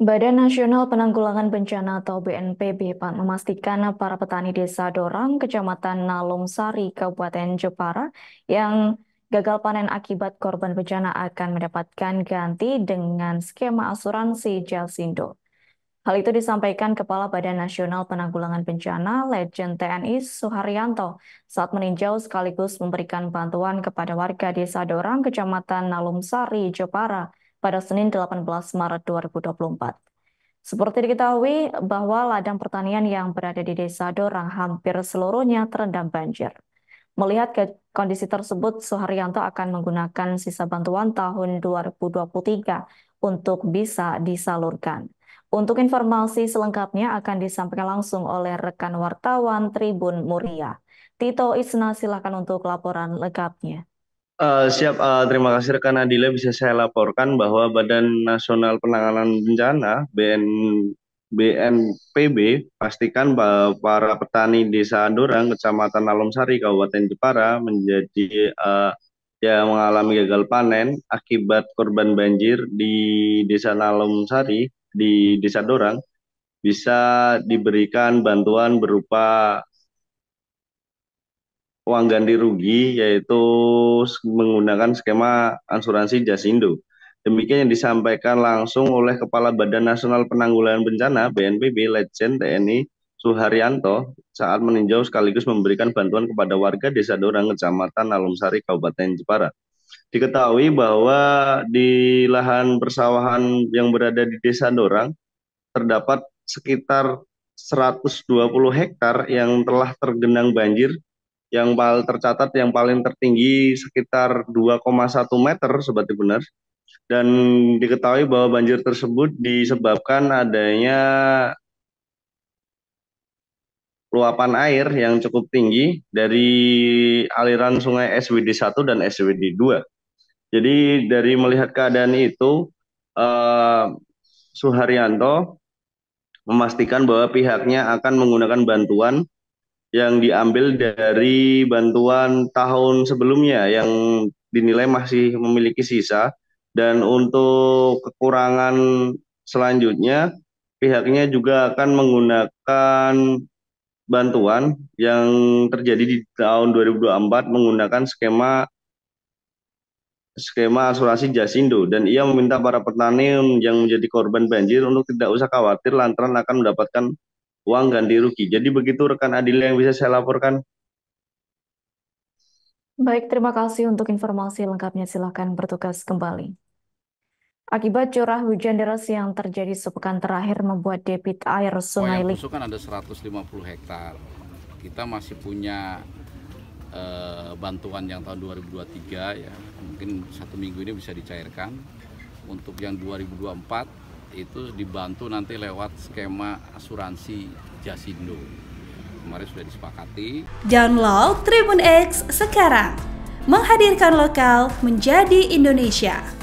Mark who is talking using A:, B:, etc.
A: Badan Nasional Penanggulangan Bencana atau BNPB Pak, memastikan para petani desa Dorang, Kecamatan Nalung Kabupaten Jepara yang gagal panen akibat korban bencana akan mendapatkan ganti dengan skema asuransi Jalsindo. Hal itu disampaikan Kepala Badan Nasional Penanggulangan Bencana Legend TNI Suharyanto saat meninjau sekaligus memberikan bantuan kepada warga desa Dorang, Kecamatan Nalumsari, Jepara pada Senin 18 Maret 2024. Seperti diketahui bahwa ladang pertanian yang berada di Desa Dorang hampir seluruhnya terendam banjir. Melihat ke kondisi tersebut, Soharyanto akan menggunakan sisa bantuan tahun 2023 untuk bisa disalurkan. Untuk informasi selengkapnya akan disampaikan langsung oleh rekan wartawan Tribun Muria. Tito Isna silakan untuk laporan lengkapnya.
B: Uh, siap, uh, terima kasih rekan Adila bisa saya laporkan bahwa Badan Nasional Penanganan Bencana BN BNPB pastikan bahwa para petani desa Andorang, Kecamatan Alomsari, Kabupaten Jepara menjadi uh, ya mengalami gagal panen akibat korban banjir di desa Nalomsari di desa Dorang bisa diberikan bantuan berupa uang ganti rugi yaitu menggunakan skema asuransi Jasindo. Demikian yang disampaikan langsung oleh Kepala Badan Nasional Penanggulangan Bencana BNPB Legend TNI Suharyanto saat meninjau sekaligus memberikan bantuan kepada warga Desa Dorang, Kecamatan Alumsari, Kabupaten Jepara. Diketahui bahwa di lahan persawahan yang berada di Desa Dorang terdapat sekitar 120 hektar yang telah tergenang banjir yang paling tercatat yang paling tertinggi sekitar 2,1 meter seperti benar dan diketahui bahwa banjir tersebut disebabkan adanya luapan air yang cukup tinggi dari aliran sungai SWD 1 dan SWD 2. Jadi dari melihat keadaan itu eh, Suharyanto memastikan bahwa pihaknya akan menggunakan bantuan yang diambil dari bantuan tahun sebelumnya yang dinilai masih memiliki sisa dan untuk kekurangan selanjutnya pihaknya juga akan menggunakan bantuan yang terjadi di tahun 2024 menggunakan skema skema asuransi Jasindo dan ia meminta para petani yang menjadi korban banjir untuk tidak usah khawatir lantaran akan mendapatkan uang ganti rugi. Jadi begitu rekan Adil yang bisa saya laporkan.
A: Baik, terima kasih untuk informasi lengkapnya. Silahkan bertugas kembali. Akibat curah hujan deras yang terjadi sepekan terakhir membuat debit air oh, sungai Lik.
C: kan ada 150 hektar. Kita masih punya eh, bantuan yang tahun 2023 ya. Mungkin satu minggu ini bisa dicairkan. Untuk yang 2024 itu dibantu nanti lewat skema asuransi Jasindo. Kemarin sudah disepakati.
A: Download Tribun X sekarang. Menghadirkan lokal menjadi Indonesia.